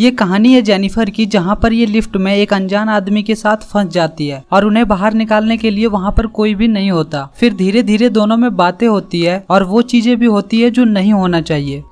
ये कहानी है जेनिफर की जहाँ पर ये लिफ्ट में एक अनजान आदमी के साथ फंस जाती है और उन्हें बाहर निकालने के लिए वहाँ पर कोई भी नहीं होता फिर धीरे धीरे दोनों में बातें होती है और वो चीजें भी होती है जो नहीं होना चाहिए